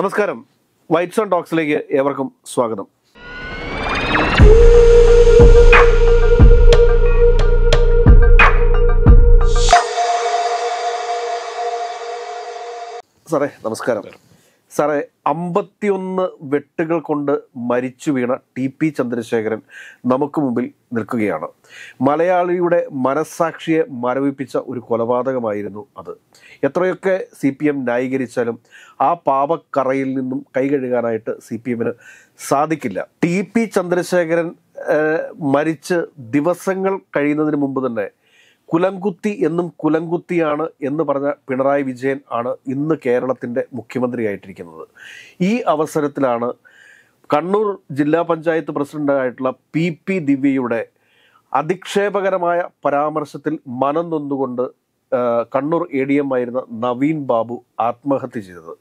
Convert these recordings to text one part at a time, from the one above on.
നമസ്കാരം white zone ടോക്സിലേക്ക് ഏവർക്കും സ്വാഗതം സാറേ നമസ്കാരം സാറേ അമ്പത്തിയൊന്ന് വെട്ടുകൾ കൊണ്ട് മരിച്ചു വീണ ടി പി ചന്ദ്രശേഖരൻ നമുക്ക് മുമ്പിൽ നിൽക്കുകയാണ് മലയാളിയുടെ മനസാക്ഷിയെ മരവിപ്പിച്ച ഒരു കൊലപാതകമായിരുന്നു അത് എത്രയൊക്കെ സി പി എം ന്യായീകരിച്ചാലും ആ പാപക്കറയിൽ നിന്നും കൈകഴുകാനായിട്ട് സി പി എമ്മിന് സാധിക്കില്ല ടി പി ചന്ദ്രശേഖരൻ മരിച്ച് ദിവസങ്ങൾ കഴിയുന്നതിന് മുമ്പ് തന്നെ കുലങ്കുത്തി എന്നും കുലങ്കുത്തിയാണ് എന്ന് പറഞ്ഞ പിണറായി വിജയൻ ആണ് ഇന്ന് കേരളത്തിൻ്റെ മുഖ്യമന്ത്രിയായിട്ടിരിക്കുന്നത് ഈ അവസരത്തിലാണ് കണ്ണൂർ ജില്ലാ പഞ്ചായത്ത് പ്രസിഡന്റായിട്ടുള്ള പി പി ദിവ്യയുടെ അധിക്ഷേപകരമായ പരാമർശത്തിൽ മനം നൊന്നുകൊണ്ട് കണ്ണൂർ എ ഡി എം ആയിരുന്ന നവീൻ ബാബു ആത്മഹത്യ ചെയ്തത്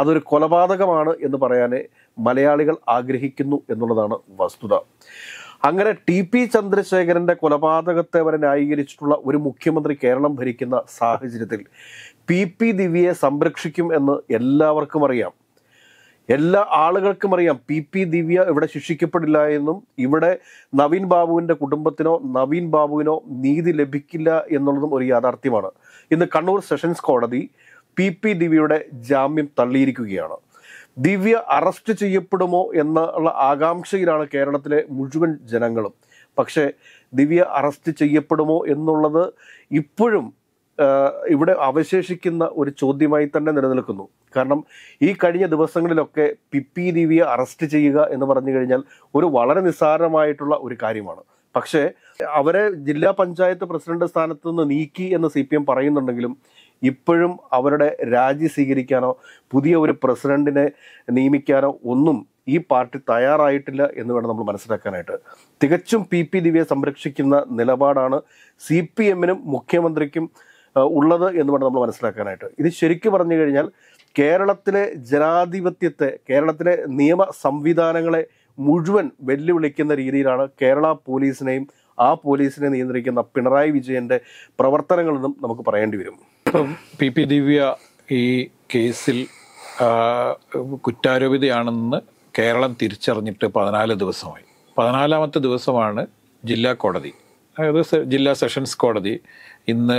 അതൊരു കൊലപാതകമാണ് എന്ന് പറയാനേ മലയാളികൾ ആഗ്രഹിക്കുന്നു എന്നുള്ളതാണ് വസ്തുത അങ്ങനെ ടി പി ചന്ദ്രശേഖരന്റെ കൊലപാതകത്തെ വരെ ന്യായീകരിച്ചിട്ടുള്ള ഒരു മുഖ്യമന്ത്രി കേരളം ഭരിക്കുന്ന സാഹചര്യത്തിൽ പി പി ദിവ്യയെ സംരക്ഷിക്കും എന്ന് എല്ലാവർക്കും അറിയാം എല്ലാ ആളുകൾക്കും അറിയാം പി പി ദിവ്യ ഇവിടെ ശിക്ഷിക്കപ്പെടില്ല എന്നും ഇവിടെ നവീൻ ബാബുവിൻ്റെ കുടുംബത്തിനോ നവീൻ ബാബുവിനോ നീതി ലഭിക്കില്ല എന്നുള്ളതും ഒരു യാഥാർത്ഥ്യമാണ് ഇന്ന് കണ്ണൂർ സെഷൻസ് കോടതി പി പി ദിവ്യയുടെ ജാമ്യം തള്ളിയിരിക്കുകയാണ് ദിവ്യ അറസ്റ്റ് ചെയ്യപ്പെടുമോ എന്നുള്ള ആകാംക്ഷയിലാണ് കേരളത്തിലെ മുഴുവൻ ജനങ്ങളും പക്ഷേ ദിവ്യ അറസ്റ്റ് ചെയ്യപ്പെടുമോ എന്നുള്ളത് ഇപ്പോഴും ഇവിടെ അവശേഷിക്കുന്ന ഒരു ചോദ്യമായി തന്നെ നിലനിൽക്കുന്നു കാരണം ഈ കഴിഞ്ഞ ദിവസങ്ങളിലൊക്കെ പി ദിവ്യ അറസ്റ്റ് ചെയ്യുക എന്ന് പറഞ്ഞു കഴിഞ്ഞാൽ ഒരു വളരെ നിസ്സാരമായിട്ടുള്ള ഒരു കാര്യമാണ് പക്ഷേ അവരെ ജില്ലാ പഞ്ചായത്ത് പ്രസിഡന്റ് സ്ഥാനത്ത് നിന്ന് നീക്കി എന്ന് സി പി എം പറയുന്നുണ്ടെങ്കിലും ഇപ്പോഴും അവരുടെ രാജി സ്വീകരിക്കാനോ പുതിയ ഒരു പ്രസിഡന്റിനെ നിയമിക്കാനോ ഒന്നും ഈ പാർട്ടി തയ്യാറായിട്ടില്ല എന്ന് വേണം നമ്മൾ മനസ്സിലാക്കാനായിട്ട് തികച്ചും പി പി ദിവ്യയെ സംരക്ഷിക്കുന്ന നിലപാടാണ് സി പി എമ്മിനും മുഖ്യമന്ത്രിക്കും ഉള്ളത് എന്ന് വേണം നമ്മൾ മനസ്സിലാക്കാനായിട്ട് ഇത് ശരിക്കും പറഞ്ഞു കഴിഞ്ഞാൽ കേരളത്തിലെ ജനാധിപത്യത്തെ കേരളത്തിലെ നിയമ സംവിധാനങ്ങളെ മുഴുവൻ വെല്ലുവിളിക്കുന്ന രീതിയിലാണ് കേരള പോലീസിനെയും ആ പോലീസിനെ നിയന്ത്രിക്കുന്ന പിണറായി വിജയൻ്റെ പ്രവർത്തനങ്ങളെന്നും നമുക്ക് പറയേണ്ടി വരും പി പി ദിവ്യ ഈ കേസിൽ കുറ്റാരോപിതയാണെന്ന് കേരളം തിരിച്ചറിഞ്ഞിട്ട് പതിനാല് ദിവസമായി പതിനാലാമത്തെ ദിവസമാണ് ജില്ലാ കോടതി അതായത് ജില്ലാ സെഷൻസ് കോടതി ഇന്ന്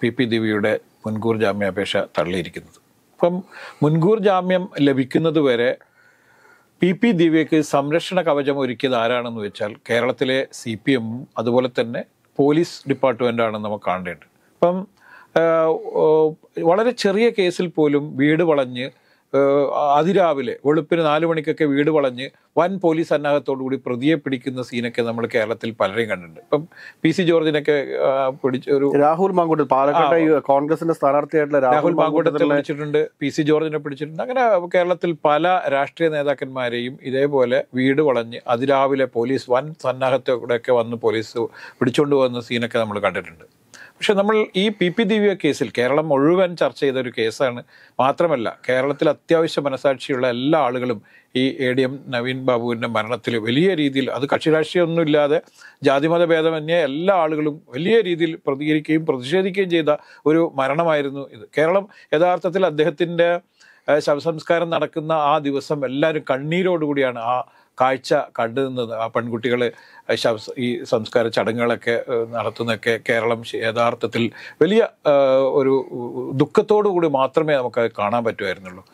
പി പി ദിവ്യയുടെ മുൻകൂർ ജാമ്യാപേക്ഷ തള്ളിയിരിക്കുന്നത് അപ്പം മുൻകൂർ ജാമ്യം ലഭിക്കുന്നത് വരെ പി പി ദിവ്യയ്ക്ക് സംരക്ഷണ കവചം ഒരുക്കിയത് ആരാണെന്ന് വെച്ചാൽ കേരളത്തിലെ സി പി എമ്മും അതുപോലെ തന്നെ പോലീസ് ഡിപ്പാർട്ട്മെൻ്റാണെന്ന് നമുക്ക് കാണേണ്ടത് അപ്പം വളരെ ചെറിയ കേസിൽ പോലും വീട് വളഞ്ഞ് അതിരാവിലെ വെളുപ്പിന് നാല് മണിക്കൊക്കെ വീട് വളഞ്ഞ് വൻ പോലീസ് കൂടി പ്രതിയെ പിടിക്കുന്ന സീനൊക്കെ നമ്മൾ കേരളത്തിൽ പലരെയും കണ്ടിട്ടുണ്ട് ഇപ്പം പി സി ജോർജിനൊക്കെ പിടിച്ച ഒരു രാഹുൽ മാങ്കൂട്ടൽ പാലക്കാട് കോൺഗ്രസിന്റെ സ്ഥാനാർത്ഥിയായിട്ടുള്ള രാഹുൽ മാങ്കൂട്ടത്തെ പിടിച്ചിട്ടുണ്ട് പി സി ജോർജിനെ പിടിച്ചിട്ടുണ്ട് അങ്ങനെ കേരളത്തിൽ പല രാഷ്ട്രീയ നേതാക്കന്മാരെയും ഇതേപോലെ വീട് വളഞ്ഞ് അതിരാവിലെ പോലീസ് വൻ സന്നാഹത്തോടെയൊക്കെ വന്ന് പോലീസ് പിടിച്ചുകൊണ്ട് സീനൊക്കെ നമ്മൾ കണ്ടിട്ടുണ്ട് പക്ഷെ നമ്മൾ ഈ പി പി ദിവ്യ കേസിൽ കേരളം മുഴുവൻ ചർച്ച ചെയ്ത ഒരു കേസാണ് മാത്രമല്ല കേരളത്തിൽ അത്യാവശ്യ മനസാക്ഷിയുള്ള എല്ലാ ആളുകളും ഈ എ ഡി എം നവീൻ ബാബുവിൻ്റെ മരണത്തിൽ വലിയ രീതിയിൽ അത് ഇല്ലാതെ ജാതിമത ഭേദമന്യേ എല്ലാ ആളുകളും വലിയ രീതിയിൽ പ്രതികരിക്കുകയും പ്രതിഷേധിക്കുകയും ചെയ്ത ഒരു മരണമായിരുന്നു ഇത് കേരളം യഥാർത്ഥത്തിൽ അദ്ദേഹത്തിൻ്റെ ശവസംസ്കാരം നടക്കുന്ന ആ ദിവസം എല്ലാവരും കണ്ണീരോടുകൂടിയാണ് ആ കാഴ്ച കണ്ടുനിന്നത് ആ പെൺകുട്ടികൾ ഈ സംസ്കാര ചടങ്ങുകളൊക്കെ നടത്തുന്നൊക്കെ കേരളം യഥാർത്ഥത്തിൽ വലിയ ഒരു ദുഃഖത്തോടു കൂടി മാത്രമേ നമുക്ക് കാണാൻ പറ്റുമായിരുന്നുള്ളൂ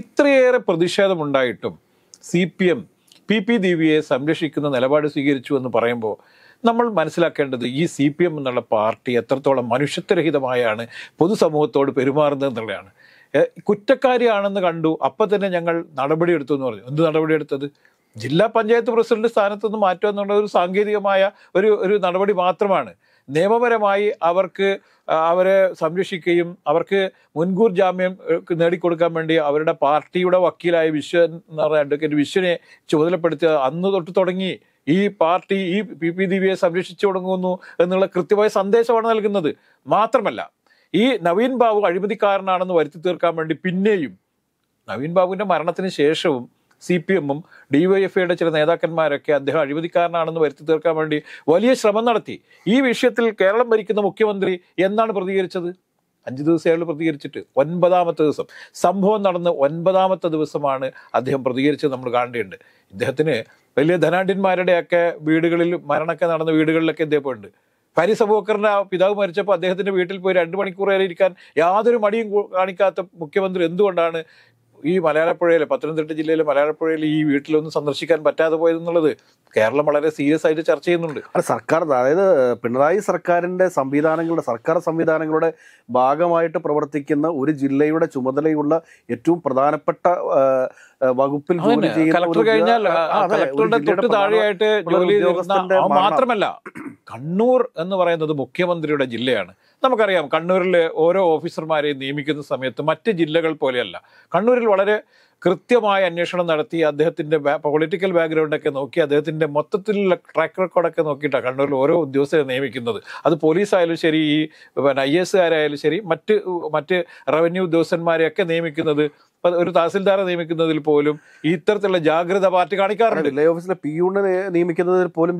ഇത്രയേറെ പ്രതിഷേധമുണ്ടായിട്ടും C P M P P ദേവിയെ സംരക്ഷിക്കുന്ന നിലപാട് സ്വീകരിച്ചു എന്ന് പറയുമ്പോൾ നമ്മൾ മനസ്സിലാക്കേണ്ടത് ഈ സി പി എം എന്നുള്ള പാർട്ടി എത്രത്തോളം മനുഷ്യത്വരഹിതമായാണ് പൊതുസമൂഹത്തോട് പെരുമാറുന്നത് എന്നുള്ളതാണ് കുറ്റക്കാരിയാണെന്ന് കണ്ടു അപ്പം തന്നെ ഞങ്ങൾ നടപടിയെടുത്തു എന്ന് പറഞ്ഞു എന്ത് നടപടിയെടുത്തത് ജില്ലാ പഞ്ചായത്ത് പ്രസിഡന്റ് സ്ഥാനത്തുനിന്ന് മാറ്റുക എന്നുള്ള ഒരു സാങ്കേതികമായ ഒരു ഒരു നടപടി മാത്രമാണ് നിയമപരമായി അവർക്ക് അവരെ സംരക്ഷിക്കുകയും അവർക്ക് മുൻകൂർ ജാമ്യം നേടിക്കൊടുക്കാൻ വേണ്ടി അവരുടെ പാർട്ടിയുടെ വക്കീലായ വിശ്വൻ എന്ന് പറഞ്ഞ അഡ്വക്കേറ്റ് വിശ്വനെ ചുമതലപ്പെടുത്തിയ അന്ന് തൊട്ട് തുടങ്ങി ഈ പാർട്ടി ഈ പി പി ദിവ്യയെ സംരക്ഷിച്ചു തുടങ്ങുന്നു എന്നുള്ള കൃത്യമായ സന്ദേശമാണ് നൽകുന്നത് മാത്രമല്ല ഈ നവീൻ ബാബു അഴിമതിക്കാരനാണെന്ന് വരുത്തി തീർക്കാൻ വേണ്ടി പിന്നെയും നവീൻ ബാബുവിൻ്റെ മരണത്തിന് ശേഷവും സി പി എമ്മും ഐയുടെ ചില നേതാക്കന്മാരൊക്കെ അദ്ദേഹം അഴിമതിക്കാരനാണെന്ന് വരുത്തി തീർക്കാൻ വേണ്ടി വലിയ ശ്രമം നടത്തി ഈ വിഷയത്തിൽ കേരളം ഭരിക്കുന്ന മുഖ്യമന്ത്രി എന്നാണ് പ്രതികരിച്ചത് അഞ്ച് ദിവസം അയാൾ പ്രതികരിച്ചിട്ട് ഒൻപതാമത്തെ ദിവസം സംഭവം നടന്ന് ഒൻപതാമത്തെ ദിവസമാണ് അദ്ദേഹം പ്രതികരിച്ചത് നമ്മൾ കാണേണ്ടതുണ്ട് ഇദ്ദേഹത്തിന് വലിയ ധനാഢ്യന്മാരുടെയൊക്കെ വീടുകളിൽ മരണമൊക്കെ നടന്ന വീടുകളിലൊക്കെ ഇദ്ദേഹം പോയിട്ടുണ്ട് ഫാരിസ് പിതാവ് മരിച്ചപ്പോൾ അദ്ദേഹത്തിൻ്റെ വീട്ടിൽ പോയി രണ്ട് മണിക്കൂർ വരെ ഇരിക്കാൻ യാതൊരു മടിയും കാണിക്കാത്ത മുഖ്യമന്ത്രി എന്തുകൊണ്ടാണ് ഈ മലയാളപ്പുഴയിൽ പത്തനംതിട്ട ജില്ലയിലെ മലയാളപ്പുഴയിൽ ഈ വീട്ടിലൊന്നും സന്ദർശിക്കാൻ പറ്റാതെ പോയതെന്നുള്ളത് കേരളം വളരെ സീരിയസ് ആയിട്ട് ചർച്ച ചെയ്യുന്നുണ്ട് അല്ല സർക്കാർ അതായത് പിണറായി സർക്കാരിൻ്റെ സംവിധാനങ്ങളുടെ സർക്കാർ സംവിധാനങ്ങളുടെ ഭാഗമായിട്ട് പ്രവർത്തിക്കുന്ന ഒരു ജില്ലയുടെ ചുമതലയുള്ള ഏറ്റവും പ്രധാനപ്പെട്ട വകുപ്പിൽ മാത്രമല്ല കണ്ണൂർ എന്ന് പറയുന്നത് മുഖ്യമന്ത്രിയുടെ ജില്ലയാണ് നമുക്കറിയാം കണ്ണൂരിൽ ഓരോ ഓഫീസർമാരെയും നിയമിക്കുന്ന സമയത്ത് മറ്റ് ജില്ലകൾ പോലെയല്ല കണ്ണൂരിൽ വളരെ കൃത്യമായ അന്വേഷണം നടത്തി അദ്ദേഹത്തിൻ്റെ പൊളിറ്റിക്കൽ ബാക്ക്ഗ്രൗണ്ടൊക്കെ നോക്കി അദ്ദേഹത്തിൻ്റെ മൊത്തത്തിലുള്ള ട്രാക്ക് റെക്കോർഡൊക്കെ നോക്കിയിട്ടാണ് കണ്ണൂരിൽ ഓരോ ഉദ്യോഗസ്ഥരെ നിയമിക്കുന്നത് അത് പോലീസായാലും ശരി ഈ പിന്നെ ഐ എസുകാരായാലും ശരി മറ്റ് മറ്റ് റവന്യൂ ഉദ്യോഗസ്ഥന്മാരെയൊക്കെ നിയമിക്കുന്നത് ഒരു തഹസിൽദാറെ നിയമിക്കുന്നതിൽ പോലും ഇത്തരത്തിലുള്ള ജാഗ്രത പാർട്ടി കാണിക്കാറുണ്ട് ലേ ഓഫീസിലെ പി പിയൂണിനെ നിയമിക്കുന്നതിൽ പോലും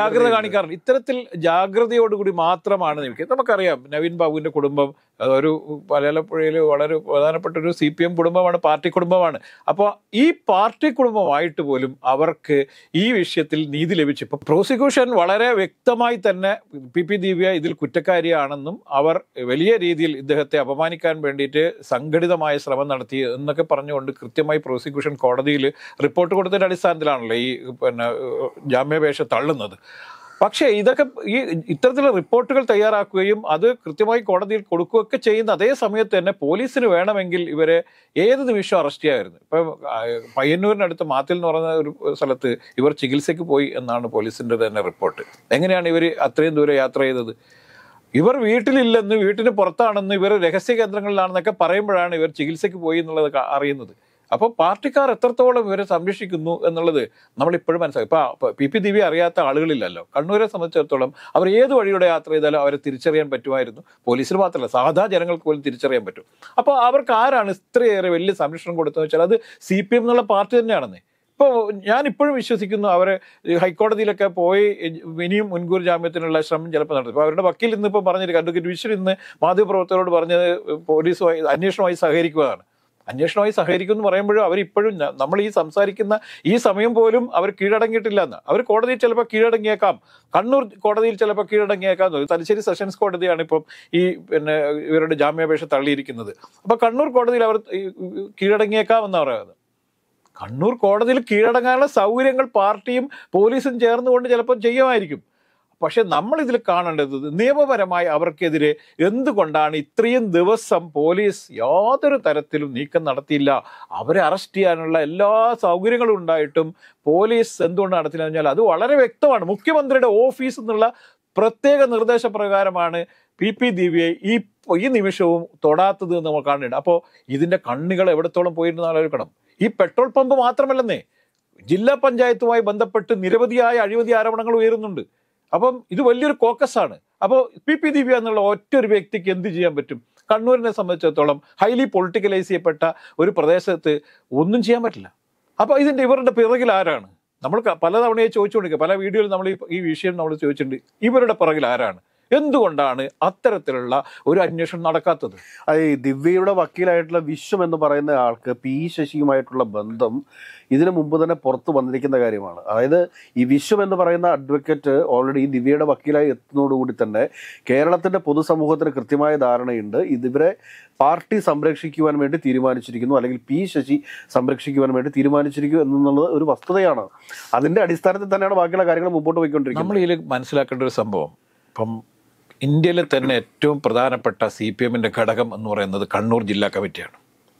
ജാഗ്രത കാണിക്കാറുണ്ട് ഇത്തരത്തിൽ ജാഗ്രതയോടുകൂടി മാത്രമാണ് നിയമിക്കുന്നത് നമുക്കറിയാം നവീൻ ബാബുവിന്റെ കുടുംബം അതൊരു മലയാളപ്പുഴയിൽ വളരെ പ്രധാനപ്പെട്ട ഒരു സി പി എം കുടുംബമാണ് പാർട്ടി കുടുംബമാണ് അപ്പോൾ ഈ പാർട്ടി കുടുംബമായിട്ട് പോലും അവർക്ക് ഈ വിഷയത്തിൽ നീതി ലഭിച്ചു ഇപ്പോൾ പ്രോസിക്യൂഷൻ വളരെ വ്യക്തമായി തന്നെ പി പി ദിവ്യ ഇതിൽ കുറ്റക്കാരിയാണെന്നും അവർ വലിയ രീതിയിൽ ഇദ്ദേഹത്തെ അപമാനിക്കാൻ വേണ്ടിയിട്ട് സംഘടിതമായ ശ്രമം നടത്തി എന്നൊക്കെ പറഞ്ഞുകൊണ്ട് കൃത്യമായി പ്രോസിക്യൂഷൻ കോടതിയിൽ റിപ്പോർട്ട് കൊടുത്തതിൻ്റെ അടിസ്ഥാനത്തിലാണല്ലോ ഈ പിന്നെ ജാമ്യാപേക്ഷ തള്ളുന്നത് പക്ഷേ ഇതൊക്കെ ഈ ഇത്തരത്തിലുള്ള റിപ്പോർട്ടുകൾ തയ്യാറാക്കുകയും അത് കൃത്യമായി കോടതിയിൽ കൊടുക്കുകയൊക്കെ ചെയ്യുന്ന അതേ സമയത്ത് തന്നെ പോലീസിന് വേണമെങ്കിൽ ഇവരെ ഏത് നിമിഷം അറസ്റ്റ് ചെയ്യാമായിരുന്നു ഇപ്പം പയ്യന്നൂരിനടുത്ത് മാത്തിൽ എന്ന് പറയുന്ന ഒരു സ്ഥലത്ത് ഇവർ ചികിത്സയ്ക്ക് പോയി എന്നാണ് പോലീസിൻ്റെ തന്നെ റിപ്പോർട്ട് എങ്ങനെയാണ് ഇവർ അത്രയും ദൂരെ യാത്ര ചെയ്തത് ഇവർ വീട്ടിലില്ലെന്ന് വീട്ടിന് പുറത്താണെന്ന് ഇവർ രഹസ്യ കേന്ദ്രങ്ങളിലാണെന്നൊക്കെ പറയുമ്പോഴാണ് ഇവർ ചികിത്സയ്ക്ക് പോയി എന്നുള്ളത് അറിയുന്നത് അപ്പോൾ പാർട്ടിക്കാർ എത്രത്തോളം ഇവരെ സംരക്ഷിക്കുന്നു എന്നുള്ളത് നമ്മൾ മനസ്സിലാക്കും ഇപ്പോൾ പി പി ദിവ്യ അറിയാത്ത ആളുകളില്ലല്ലോ കണ്ണൂരെ സംബന്ധിച്ചിടത്തോളം അവർ ഏത് വഴിയുടെ യാത്ര ചെയ്താലും അവരെ തിരിച്ചറിയാൻ പറ്റുമായിരുന്നു പോലീസിൽ മാത്രമല്ല സാധാ ജനങ്ങൾക്ക് പോലും തിരിച്ചറിയാൻ പറ്റും അപ്പോൾ അവർക്ക് ആരാണ് ഇത്രയേറെ വലിയ സംരക്ഷണം കൊടുത്തത് വെച്ചാൽ അത് സി പി എം എന്നുള്ള പാർട്ടി തന്നെയാണെന്നേ ഇപ്പോൾ ഞാൻ ഇപ്പോഴും വിശ്വസിക്കുന്നു അവരെ ഹൈക്കോടതിയിലൊക്കെ പോയി ഇനിയും മുൻകൂർ ജാമ്യത്തിനുള്ള ശ്രമം ചിലപ്പോൾ നടത്തും ഇപ്പോൾ അവരുടെ വക്കീൽ ഇന്നിപ്പോൾ പറഞ്ഞിരിക്കും അഡ്വക്കേറ്റ് വിശ്വൻ ഇന്ന് മാധ്യമപ്രവർത്തകരോട് പറഞ്ഞത് പോലീസുമായി അന്വേഷണമായി സഹകരിക്കുകയാണ് അന്വേഷണമായി സഹകരിക്കും എന്ന് പറയുമ്പോഴും അവരിപ്പോഴും നമ്മൾ ഈ സംസാരിക്കുന്ന ഈ സമയം പോലും അവർ കീഴടങ്ങിയിട്ടില്ല എന്ന് അവർ കോടതിയിൽ ചിലപ്പോൾ കീഴടങ്ങിയേക്കാം കണ്ണൂർ കോടതിയിൽ ചിലപ്പോൾ കീഴടങ്ങിയേക്കാം എന്ന് തലശ്ശേരി സെഷൻസ് കോടതിയാണ് ഇപ്പം ഈ പിന്നെ ഇവരുടെ ജാമ്യാപേക്ഷ തള്ളിയിരിക്കുന്നത് അപ്പോൾ കണ്ണൂർ കോടതിയിൽ അവർ കീഴടങ്ങിയേക്കാം എന്ന് പറയുന്നത് കണ്ണൂർ കോടതിയിൽ കീഴടങ്ങാനുള്ള സൗകര്യങ്ങൾ പാർട്ടിയും പോലീസും ചേർന്നുകൊണ്ട് ചിലപ്പോൾ ചെയ്യുമായിരിക്കും പക്ഷെ നമ്മൾ ഇതിൽ കാണേണ്ടത് നിയമപരമായി അവർക്കെതിരെ എന്തുകൊണ്ടാണ് ഇത്രയും ദിവസം പോലീസ് യാതൊരു തരത്തിലും നീക്കം നടത്തിയില്ല അവരെ അറസ്റ്റ് ചെയ്യാനുള്ള എല്ലാ സൗകര്യങ്ങളും ഉണ്ടായിട്ടും പോലീസ് എന്തുകൊണ്ട് നടത്തില്ല എന്ന് അത് വളരെ വ്യക്തമാണ് മുഖ്യമന്ത്രിയുടെ ഓഫീസ് എന്നുള്ള പ്രത്യേക നിർദ്ദേശപ്രകാരമാണ് പി പി ദിവ്യയെ ഈ ഈ നിമിഷവും തൊടാത്തത് എന്ന് നമ്മൾ കാണുന്നുണ്ട് അപ്പോൾ ഇതിൻ്റെ കണ്ണുകൾ എവിടത്തോളം പോയിരുന്നു ആലോചിക്കണം ഈ പെട്രോൾ പമ്പ് മാത്രമല്ലെന്നേ ജില്ലാ പഞ്ചായത്തുമായി ബന്ധപ്പെട്ട് നിരവധിയായ അഴിമതി ആരോപണങ്ങൾ ഉയരുന്നുണ്ട് അപ്പം ഇത് വലിയൊരു കോക്കസാണ് അപ്പോൾ പി പി ദിവ്യ എന്നുള്ള ഒറ്റ ഒരു വ്യക്തിക്ക് എന്ത് ചെയ്യാൻ പറ്റും കണ്ണൂരിനെ സംബന്ധിച്ചിടത്തോളം ഹൈലി പൊളിറ്റിക്കലൈസ് ചെയ്യപ്പെട്ട ഒരു പ്രദേശത്ത് ഒന്നും ചെയ്യാൻ പറ്റില്ല അപ്പോൾ ഇതിൻ്റെ ഇവരുടെ പിറകിൽ ആരാണ് നമ്മൾ പലതവണയെ ചോദിച്ചുകൊണ്ടിരിക്കുക പല വീഡിയോയിൽ നമ്മൾ ഈ വിഷയം നമ്മൾ ചോദിച്ചിട്ടുണ്ട് ഇവരുടെ പിറകിൽ ആരാണ് എന്തുകൊണ്ടാണ് അത്തരത്തിലുള്ള ഒരു അന്വേഷണം നടക്കാത്തത് അത് ദിവ്യയുടെ വക്കീലായിട്ടുള്ള വിശ്വം എന്ന് പറയുന്ന ആൾക്ക് പി ശശിയുമായിട്ടുള്ള ബന്ധം ഇതിനു മുമ്പ് തന്നെ പുറത്തു വന്നിരിക്കുന്ന കാര്യമാണ് അതായത് ഈ വിശ്വം എന്ന് പറയുന്ന അഡ്വക്കേറ്റ് ഓൾറെഡി ദിവ്യയുടെ വക്കീലായി എത്തുന്നതോടുകൂടി തന്നെ കേരളത്തിൻ്റെ പൊതുസമൂഹത്തിന് കൃത്യമായ ധാരണയുണ്ട് ഇതിവരെ പാർട്ടി സംരക്ഷിക്കുവാൻ വേണ്ടി തീരുമാനിച്ചിരിക്കുന്നു അല്ലെങ്കിൽ പി ശശി സംരക്ഷിക്കുവാൻ വേണ്ടി തീരുമാനിച്ചിരിക്കുന്നു എന്നുള്ളത് ഒരു വസ്തുതയാണ് അതിൻ്റെ അടിസ്ഥാനത്തിൽ തന്നെയാണ് ബാക്കിയുള്ള കാര്യങ്ങൾ മുമ്പോട്ട് പോയിക്കൊണ്ടിരിക്കുന്നത് നമ്മൾ ഇതിൽ മനസ്സിലാക്കേണ്ട ഒരു സംഭവം ഇപ്പം ഇന്ത്യയിലെ തന്നെ ഏറ്റവും പ്രധാനപ്പെട്ട സി പി എമ്മിൻ്റെ ഘടകം എന്ന് പറയുന്നത് കണ്ണൂർ ജില്ലാ കമ്മിറ്റിയാണ്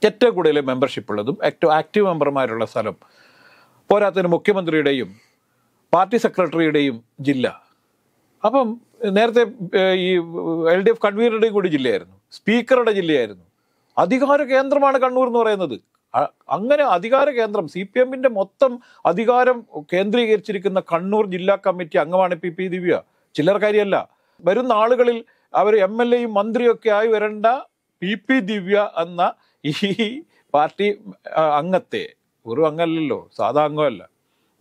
ഏറ്റവും കൂടുതൽ മെമ്പർഷിപ്പ് ഉള്ളതും ഏറ്റവും ആക്റ്റീവ് മെമ്പർമാരുള്ള സ്ഥലം പോരാത്തതിന് മുഖ്യമന്ത്രിയുടെയും പാർട്ടി സെക്രട്ടറിയുടെയും ജില്ല അപ്പം നേരത്തെ ഈ എൽ ഡി എഫ് കൺവീനറുടെയും കൂടി ജില്ലയായിരുന്നു സ്പീക്കറുടെ ജില്ലയായിരുന്നു അധികാര കേന്ദ്രമാണ് കണ്ണൂർ എന്ന് പറയുന്നത് അങ്ങനെ അധികാര കേന്ദ്രം സി പി എമ്മിൻ്റെ മൊത്തം അധികാരം കേന്ദ്രീകരിച്ചിരിക്കുന്ന കണ്ണൂർ ജില്ലാ കമ്മിറ്റി അംഗമാണ് പി പി ദിവ്യ ചില്ലർ കാര്യമല്ല വരുന്ന ആളുകളിൽ അവർ എം എൽ എയും മന്ത്രിയൊക്കെ ആയി വരേണ്ട പി പി ദിവ്യ എന്ന ഈ പാർട്ടി അംഗത്തെ ഒരു അംഗമല്ലല്ലോ സാധാ അംഗമല്ല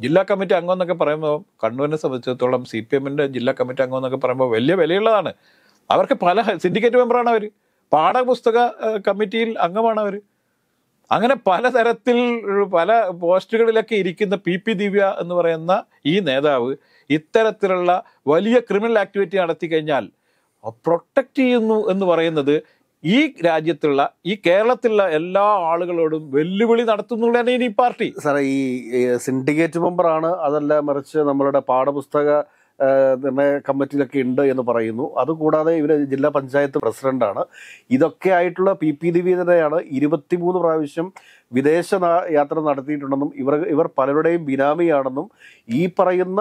ജില്ലാ കമ്മിറ്റി അംഗം എന്നൊക്കെ പറയുമ്പോൾ കണ്ണൂരിനെ സംബന്ധിച്ചിടത്തോളം സി പി എമ്മിൻ്റെ ജില്ലാ കമ്മിറ്റി അംഗം എന്നൊക്കെ പറയുമ്പോൾ വലിയ വിലയുള്ളതാണ് അവർക്ക് പല സിൻഡിക്കേറ്റ് മെമ്പറാണ് അവർ പാഠപുസ്തക കമ്മിറ്റിയിൽ അംഗമാണ് അവർ അങ്ങനെ പലതരത്തിൽ പല പോസ്റ്റുകളിലൊക്കെ ഇരിക്കുന്ന പി പി ദിവ്യ എന്ന് പറയുന്ന ഈ നേതാവ് ഇത്തരത്തിലുള്ള വലിയ ക്രിമിനൽ ആക്ടിവിറ്റി നടത്തി കഴിഞ്ഞാൽ പ്രൊട്ടക്റ്റ് ചെയ്യുന്നു എന്ന് പറയുന്നത് ഈ രാജ്യത്തുള്ള ഈ കേരളത്തിലുള്ള എല്ലാ ആളുകളോടും വെല്ലുവിളി നടത്തുന്നുള്ളതാണ് ഈ പാർട്ടി സാറേ ഈ സിൻഡിക്കേറ്റ് മെമ്പറാണ് അതല്ല മറിച്ച് നമ്മളുടെ പാഠപുസ്തക നിർണയ കമ്മിറ്റിയിലൊക്കെ ഉണ്ട് എന്ന് പറയുന്നു അതുകൂടാതെ ഇവർ ജില്ലാ പഞ്ചായത്ത് പ്രസിഡന്റാണ് ഇതൊക്കെ ആയിട്ടുള്ള പി പി ദിവേദനയാണ് ഇരുപത്തിമൂന്ന് പ്രാവശ്യം വിദേശ യാത്ര നടത്തിയിട്ടുണ്ടെന്നും ഇവർ ഇവർ പലരുടെയും ബിനാമിയാണെന്നും ഈ പറയുന്ന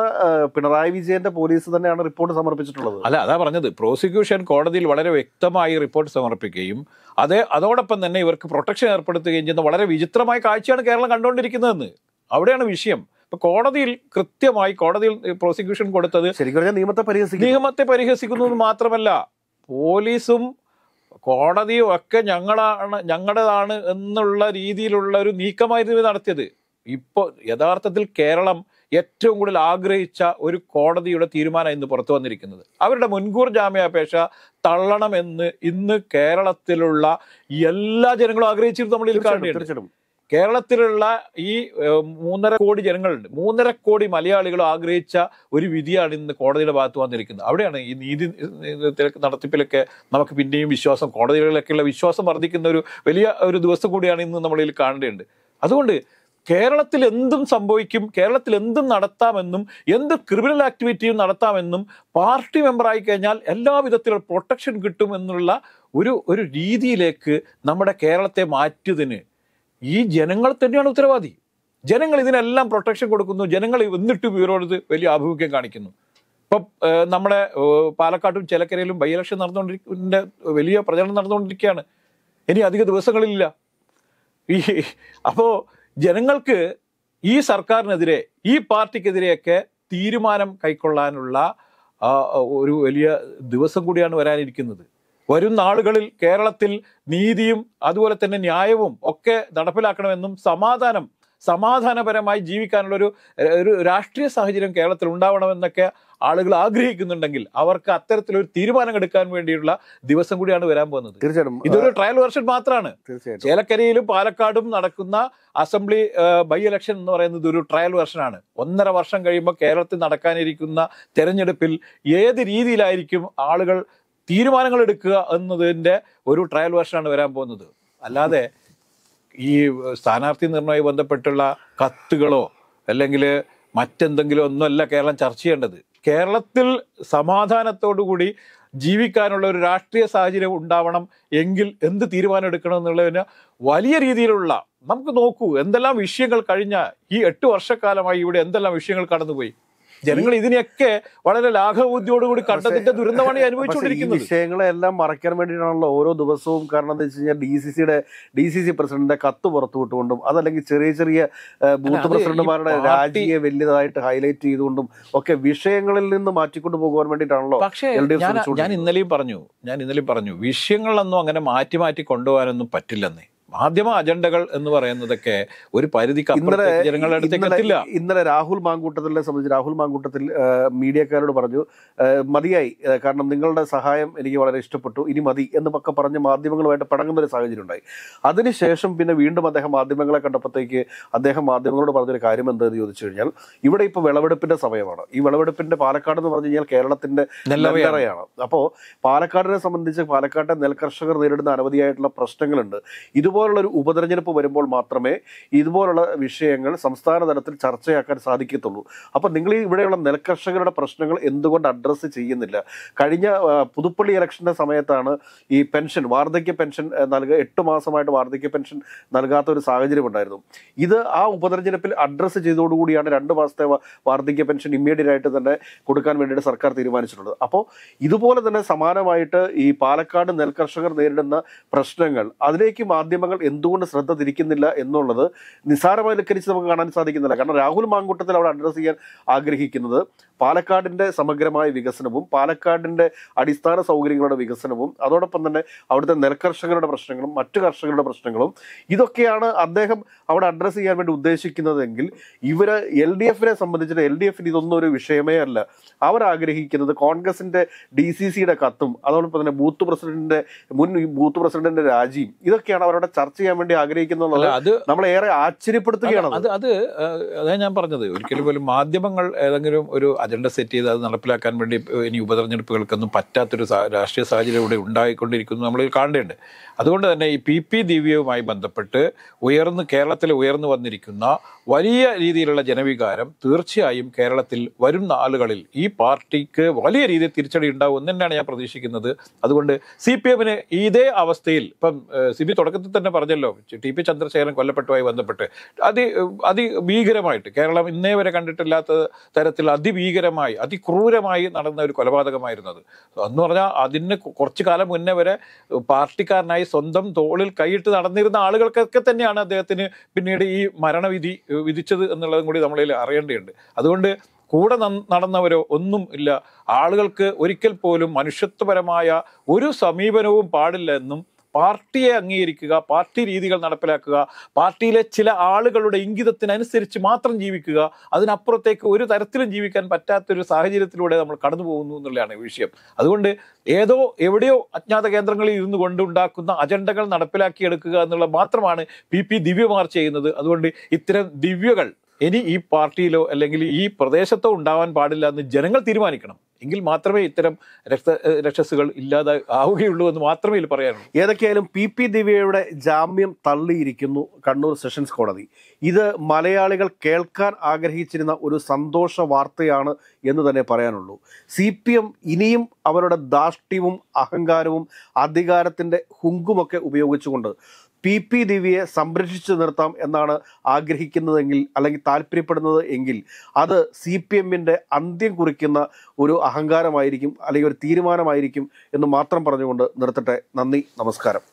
പിണറായി വിജയന്റെ പോലീസ് തന്നെയാണ് റിപ്പോർട്ട് സമർപ്പിച്ചിട്ടുള്ളത് അല്ല അതാ പറഞ്ഞത് പ്രോസിക്യൂഷൻ കോടതിയിൽ വളരെ വ്യക്തമായി റിപ്പോർട്ട് സമർപ്പിക്കുകയും അതെ അതോടൊപ്പം തന്നെ ഇവർക്ക് പ്രൊട്ടക്ഷൻ ഏർപ്പെടുത്തുകയും ചെയ്യുന്ന വളരെ വിചിത്രമായ കാഴ്ചയാണ് കേരളം കണ്ടുകൊണ്ടിരിക്കുന്നതെന്ന് അവിടെയാണ് വിഷയം അപ്പൊ കോടതിയിൽ കൃത്യമായി കോടതിയിൽ പ്രോസിക്യൂഷൻ കൊടുത്തത് നിയമത്തെ പരിഹസിക്കുന്നു നിയമത്തെ പരിഹസിക്കുന്നത് മാത്രമല്ല പോലീസും കോടതിയും ഒക്കെ ഞങ്ങളാണ് ഞങ്ങളുടേതാണ് എന്നുള്ള രീതിയിലുള്ള ഒരു നീക്കമായിരുന്നു നടത്തിയത് ഇപ്പൊ യഥാർത്ഥത്തിൽ കേരളം ഏറ്റവും കൂടുതൽ ആഗ്രഹിച്ച ഒരു കോടതിയുടെ തീരുമാനം ഇന്ന് പുറത്തു വന്നിരിക്കുന്നത് അവരുടെ മുൻകൂർ ജാമ്യാപേക്ഷ തള്ളണമെന്ന് ഇന്ന് കേരളത്തിലുള്ള എല്ലാ ജനങ്ങളും ആഗ്രഹിച്ചിരുന്നു നമ്മൾ ഇതിൽ കാണിച്ചിടും കേരളത്തിലുള്ള ഈ മൂന്നര കോടി ജനങ്ങളുണ്ട് മൂന്നര കോടി മലയാളികൾ ആഗ്രഹിച്ച ഒരു വിധിയാണ് ഇന്ന് കോടതിയുടെ ഭാഗത്ത് വന്നിരിക്കുന്നത് അവിടെയാണ് ഈ നീതി നടത്തിപ്പിലൊക്കെ നമുക്ക് പിന്നെയും വിശ്വാസം കോടതികളിലൊക്കെയുള്ള വിശ്വാസം വർദ്ധിക്കുന്ന ഒരു വലിയ ഒരു ദിവസം കൂടിയാണ് ഇന്ന് നമ്മളിൽ കാണേണ്ടത് അതുകൊണ്ട് കേരളത്തിൽ എന്തും സംഭവിക്കും കേരളത്തിൽ എന്തും നടത്താമെന്നും എന്ത് ക്രിമിനൽ ആക്ടിവിറ്റിയും നടത്താമെന്നും പാർട്ടി മെമ്പറായി കഴിഞ്ഞാൽ എല്ലാവിധത്തിലുള്ള പ്രൊട്ടക്ഷൻ കിട്ടും എന്നുള്ള ഒരു ഒരു രീതിയിലേക്ക് നമ്മുടെ കേരളത്തെ മാറ്റിയതിന് ഈ ജനങ്ങൾ തന്നെയാണ് ഉത്തരവാദി ജനങ്ങൾ ഇതിനെല്ലാം പ്രൊട്ടക്ഷൻ കൊടുക്കുന്നു ജനങ്ങൾ എന്നിട്ട് ഇവരോട് വലിയ ആഭിമുഖ്യം കാണിക്കുന്നു ഇപ്പൊ നമ്മുടെ പാലക്കാട്ടും ചിലക്കരയിലും ബൈ ഇലക്ഷൻ നടന്നുകൊണ്ടിരിക്കുന്ന വലിയ പ്രചരണം നടന്നുകൊണ്ടിരിക്കുകയാണ് ഇനി അധിക ദിവസങ്ങളില്ല ഈ അപ്പോൾ ജനങ്ങൾക്ക് ഈ സർക്കാരിനെതിരെ ഈ പാർട്ടിക്കെതിരെയൊക്കെ തീരുമാനം കൈക്കൊള്ളാനുള്ള ഒരു വലിയ ദിവസം കൂടിയാണ് വരാനിരിക്കുന്നത് വരും നാളുകളിൽ കേരളത്തിൽ നീതിയും അതുപോലെ തന്നെ ന്യായവും ഒക്കെ നടപ്പിലാക്കണമെന്നും സമാധാനം സമാധാനപരമായി ജീവിക്കാനുള്ള ഒരു ഒരു രാഷ്ട്രീയ സാഹചര്യം കേരളത്തിൽ ഉണ്ടാവണമെന്നൊക്കെ ആളുകൾ ആഗ്രഹിക്കുന്നുണ്ടെങ്കിൽ അവർക്ക് അത്തരത്തിലൊരു തീരുമാനം എടുക്കാൻ വേണ്ടിയുള്ള ദിവസം കൂടിയാണ് വരാൻ പോകുന്നത് തീർച്ചയായിട്ടും ഇതൊരു ട്രയൽ വെർഷൻ മാത്രമാണ് ചേലക്കരയിലും പാലക്കാടും നടക്കുന്ന അസംബ്ലി ബൈ ഇലക്ഷൻ എന്ന് പറയുന്നത് ഒരു ട്രയൽ വെർഷനാണ് ഒന്നര വർഷം കഴിയുമ്പോൾ കേരളത്തിൽ നടക്കാനിരിക്കുന്ന തെരഞ്ഞെടുപ്പിൽ ഏത് രീതിയിലായിരിക്കും ആളുകൾ തീരുമാനങ്ങൾ എടുക്കുക എന്നതിൻ്റെ ഒരു ട്രയൽ വേർഷനാണ് വരാൻ പോകുന്നത് അല്ലാതെ ഈ സ്ഥാനാർത്ഥി നിർണ്ണയവുമായി ബന്ധപ്പെട്ടുള്ള കത്തുകളോ അല്ലെങ്കിൽ മറ്റെന്തെങ്കിലും ഒന്നുമല്ല കേരളം ചർച്ച ചെയ്യേണ്ടത് കേരളത്തിൽ കൂടി ജീവിക്കാനുള്ള ഒരു രാഷ്ട്രീയ സാഹചര്യം ഉണ്ടാവണം എങ്കിൽ എന്ത് തീരുമാനം എടുക്കണം എന്നുള്ളതിന് വലിയ രീതിയിലുള്ള നമുക്ക് നോക്കൂ എന്തെല്ലാം വിഷയങ്ങൾ കഴിഞ്ഞ ഈ എട്ട് വർഷക്കാലമായി ഇവിടെ എന്തെല്ലാം വിഷയങ്ങൾ കടന്നുപോയി ജനങ്ങൾ ഇതിനെയൊക്കെ വളരെ ലാഘവബുദ്ധിയോടുകൂടി കണ്ടതിന്റെ ദുരന്തമാണ് അനുഭവിച്ചുകൊണ്ടിരിക്കുന്നത് വിഷയങ്ങളെല്ലാം മറയ്ക്കാൻ വേണ്ടിയിട്ടാണല്ലോ ഓരോ ദിവസവും കാരണം എന്താ വെച്ച് കഴിഞ്ഞാൽ ഡി സി സിയുടെ ഡി സി സി പ്രസിഡന്റിന്റെ കത്ത് പുറത്തുവിട്ടുകൊണ്ടും അതല്ലെങ്കിൽ ചെറിയ ചെറിയ ബൂത്ത് പ്രസിഡന്റുമാരുടെ രാജിയെ വലിയതായിട്ട് ഹൈലൈറ്റ് ചെയ്തുകൊണ്ടും ഒക്കെ വിഷയങ്ങളിൽ നിന്ന് മാറ്റിക്കൊണ്ടു പോകാൻ വേണ്ടിയിട്ടാണല്ലോ പക്ഷേ ഞാൻ ഇന്നലെയും പറഞ്ഞു ഞാൻ ഇന്നലെയും പറഞ്ഞു വിഷയങ്ങളൊന്നും അങ്ങനെ മാറ്റി മാറ്റി കൊണ്ടുപോകാനൊന്നും പറ്റില്ലെന്നേ മാധ്യമ അജണ്ടകൾ എന്ന് പറയുന്നതൊക്കെ ഒരു പരിധിക്ക് ഇന്നലെ ജനങ്ങളുടെ അടുത്തേക്ക് എത്തില്ല ഇന്നലെ രാഹുൽ മാങ്കൂട്ടത്തിലെ സംബന്ധിച്ച് രാഹുൽ മാങ്കൂട്ടത്തിൽ മീഡിയക്കാരോട് പറഞ്ഞു മതിയായി കാരണം നിങ്ങളുടെ സഹായം എനിക്ക് വളരെ ഇഷ്ടപ്പെട്ടു ഇനി മതി എന്ന് പക്ക പറഞ്ഞ് മാധ്യമങ്ങളുമായിട്ട് പടങ്ങുന്ന ഒരു സാഹചര്യം ഉണ്ടായി അതിനുശേഷം പിന്നെ വീണ്ടും അദ്ദേഹം മാധ്യമങ്ങളെ കണ്ടപ്പോഴത്തേക്ക് അദ്ദേഹം മാധ്യമങ്ങളോട് പറഞ്ഞൊരു കാര്യം എന്താണെന്ന് ചോദിച്ചു കഴിഞ്ഞാൽ ഇവിടെ ഇപ്പോൾ വിളവെടുപ്പിന്റെ സമയമാണ് ഈ വിളവെടുപ്പിന്റെ പാലക്കാട് എന്ന് പറഞ്ഞു കഴിഞ്ഞാൽ കേരളത്തിന്റെ നെല്ലറയാണ് അപ്പോൾ പാലക്കാടിനെ സംബന്ധിച്ച് പാലക്കാട്ടെ നെൽകർഷകർ നേരിടുന്ന അനവധിയായിട്ടുള്ള പ്രശ്നങ്ങളുണ്ട് ഇതുപോലെ ഇതുപോലുള്ള ഒരു ഉപതെരഞ്ഞെടുപ്പ് വരുമ്പോൾ മാത്രമേ ഇതുപോലുള്ള വിഷയങ്ങൾ സംസ്ഥാന തലത്തിൽ ചർച്ചയാക്കാൻ സാധിക്കത്തുള്ളൂ അപ്പം നിങ്ങൾ ഇവിടെയുള്ള നെൽകർഷകരുടെ പ്രശ്നങ്ങൾ എന്തുകൊണ്ട് അഡ്രസ്സ് ചെയ്യുന്നില്ല കഴിഞ്ഞ പുതുപ്പള്ളി ഇലക്ഷൻ്റെ സമയത്താണ് ഈ പെൻഷൻ വാർദ്ധക്യ പെൻഷൻ നൽകുക എട്ട് മാസമായിട്ട് വാർദ്ധക്യ പെൻഷൻ നൽകാത്ത ഒരു സാഹചര്യം ഉണ്ടായിരുന്നു ഇത് ആ ഉപതെരഞ്ഞെടുപ്പിൽ അഡ്രസ്സ് ചെയ്തതോടുകൂടിയാണ് രണ്ട് മാസത്തെ വാർദ്ധക്യ പെൻഷൻ ഇമ്മീഡിയറ്റ് ആയിട്ട് തന്നെ കൊടുക്കാൻ വേണ്ടിയിട്ട് സർക്കാർ തീരുമാനിച്ചിട്ടുള്ളത് അപ്പോൾ ഇതുപോലെ തന്നെ സമാനമായിട്ട് ഈ പാലക്കാട് നെൽകർഷകർ നേരിടുന്ന പ്രശ്നങ്ങൾ അതിലേക്ക് മാധ്യമങ്ങൾ എന്തുകൊണ്ട് ശ്രദ്ധ തിരിക്കുന്നില്ല എന്നുള്ളത് നിസ്സാരവൽക്കരിച്ച് നമുക്ക് കാണാൻ സാധിക്കുന്നില്ല കാരണം രാഹുൽ മാങ്കൂട്ടത്തിൽ അവിടെ അഡ്രസ്സ് ചെയ്യാൻ ആഗ്രഹിക്കുന്നത് പാലക്കാടിൻ്റെ സമഗ്രമായ വികസനവും പാലക്കാടിൻ്റെ അടിസ്ഥാന സൗകര്യങ്ങളുടെ വികസനവും അതോടൊപ്പം തന്നെ അവിടുത്തെ നെൽകർഷകരുടെ പ്രശ്നങ്ങളും മറ്റു കർഷകരുടെ പ്രശ്നങ്ങളും ഇതൊക്കെയാണ് അദ്ദേഹം അവിടെ അഡ്രസ്സ് ചെയ്യാൻ വേണ്ടി ഉദ്ദേശിക്കുന്നതെങ്കിൽ ഇവര് എൽ ഡി എഫിനെ സംബന്ധിച്ചിട്ട് എൽ ഡി എഫിന് ഇതൊന്നും ഒരു വിഷയമേ അല്ല അവരാഗ്രഹിക്കുന്നത് കോൺഗ്രസിൻ്റെ ഡി സി സിയുടെ കത്തും അതോടൊപ്പം തന്നെ ബൂത്ത് പ്രസിഡന്റിന്റെ മുൻ ബൂത്ത് പ്രസിഡന്റിന്റെ രാജിയും ഇതൊക്കെയാണ് അവരുടെ ചർച്ച ചെയ്യാൻ വേണ്ടി ആഗ്രഹിക്കുന്ന അത് ഏറെ ആശ്ചര്യപ്പെടുത്തുകയാണ് അത് അത് അതാണ് ഞാൻ പറഞ്ഞത് ഒരിക്കലും പോലും മാധ്യമങ്ങൾ ഏതെങ്കിലും ഒരു അജണ്ട സെറ്റ് ചെയ്ത് അത് നടപ്പിലാക്കാൻ വേണ്ടി ഇനി ഉപതെരഞ്ഞെടുപ്പുകൾക്കൊന്നും പറ്റാത്തൊരു രാഷ്ട്രീയ സാഹചര്യം ഇവിടെ ഉണ്ടായിക്കൊണ്ടിരിക്കുന്നു നമ്മൾ കാണേണ്ടത് അതുകൊണ്ട് തന്നെ ഈ പി പി ദിവ്യവുമായി ബന്ധപ്പെട്ട് ഉയർന്ന് കേരളത്തിൽ ഉയർന്നു വന്നിരിക്കുന്ന വലിയ രീതിയിലുള്ള ജനവികാരം തീർച്ചയായും കേരളത്തിൽ വരും നാളുകളിൽ ഈ പാർട്ടിക്ക് വലിയ രീതിയിൽ തിരിച്ചടി ഉണ്ടാവും എന്ന് തന്നെയാണ് ഞാൻ പ്രതീക്ഷിക്കുന്നത് അതുകൊണ്ട് സി പി എമ്മിന് ഇതേ അവസ്ഥയിൽ ഇപ്പം സി പി തുടക്കത്തിൽ തന്നെ തന്നെ പറഞ്ഞല്ലോ ടി പി ചന്ദ്രശേഖരൻ കൊല്ലപ്പെട്ടുമായി ബന്ധപ്പെട്ട് അതി അതി ഭീകരമായിട്ട് കേരളം ഇന്നേ വരെ കണ്ടിട്ടില്ലാത്ത തരത്തിൽ അതിഭീകരമായി അതിക്രൂരമായി നടന്ന ഒരു കൊലപാതകമായിരുന്നത് എന്ന് പറഞ്ഞാൽ അതിന് കുറച്ചു കാലം മുന്നേ വരെ പാർട്ടിക്കാരനായി സ്വന്തം തോളിൽ കൈയിട്ട് നടന്നിരുന്ന ആളുകൾക്കൊക്കെ തന്നെയാണ് അദ്ദേഹത്തിന് പിന്നീട് ഈ മരണവിധി വിധിച്ചത് എന്നുള്ളതും കൂടി നമ്മളിൽ അറിയേണ്ടതുണ്ട് അതുകൊണ്ട് കൂടെ നടന്നവരോ ഒന്നും ഇല്ല ആളുകൾക്ക് ഒരിക്കൽ പോലും മനുഷ്യത്വപരമായ ഒരു സമീപനവും പാടില്ല എന്നും പാർട്ടിയെ അംഗീകരിക്കുക പാർട്ടി രീതികൾ നടപ്പിലാക്കുക പാർട്ടിയിലെ ചില ആളുകളുടെ ഇംഗിതത്തിനനുസരിച്ച് മാത്രം ജീവിക്കുക അതിനപ്പുറത്തേക്ക് ഒരു തരത്തിലും ജീവിക്കാൻ പറ്റാത്തൊരു സാഹചര്യത്തിലൂടെ നമ്മൾ കടന്നു പോകുന്നു എന്നുള്ളതാണ് വിഷയം അതുകൊണ്ട് ഏതോ എവിടെയോ അജ്ഞാത കേന്ദ്രങ്ങളിൽ ഇരുന്നു കൊണ്ടുണ്ടാക്കുന്ന അജണ്ടകൾ നടപ്പിലാക്കിയെടുക്കുക എന്നുള്ളത് മാത്രമാണ് പി പി ദിവ്യമാർ ചെയ്യുന്നത് അതുകൊണ്ട് ഇത്തരം ദിവ്യകൾ ഇനി ഈ പാർട്ടിയിലോ അല്ലെങ്കിൽ ഈ പ്രദേശത്തോ ഉണ്ടാവാൻ പാടില്ല എന്ന് ജനങ്ങൾ തീരുമാനിക്കണം എങ്കിൽ മാത്രമേ ഇത്തരം രക്ത രക്ഷസുകൾ ഇല്ലാതെ ആവുകയുള്ളൂ എന്ന് മാത്രമേ ഇതിൽ പറയാനുള്ളൂ ഏതൊക്കെയായാലും പി പി ദിവ്യയുടെ ജാമ്യം തള്ളിയിരിക്കുന്നു കണ്ണൂർ സെഷൻസ് കോടതി ഇത് മലയാളികൾ കേൾക്കാൻ ആഗ്രഹിച്ചിരുന്ന ഒരു സന്തോഷ വാർത്തയാണ് എന്ന് തന്നെ പറയാനുള്ളൂ സി ഇനിയും അവരുടെ ദാഷ്ട്യവും അഹങ്കാരവും അധികാരത്തിൻ്റെ ഹുങ്കുമൊക്കെ ഉപയോഗിച്ചുകൊണ്ട് പി പി ദിവ്യയെ സംരക്ഷിച്ചു നിർത്താം എന്നാണ് ആഗ്രഹിക്കുന്നതെങ്കിൽ അല്ലെങ്കിൽ താല്പര്യപ്പെടുന്നത് എങ്കിൽ അത് സി പി എമ്മിൻ്റെ അന്ത്യം കുറിക്കുന്ന ഒരു അഹങ്കാരമായിരിക്കും അല്ലെങ്കിൽ ഒരു തീരുമാനമായിരിക്കും എന്ന് മാത്രം പറഞ്ഞുകൊണ്ട് നിർത്തട്ടെ നന്ദി നമസ്കാരം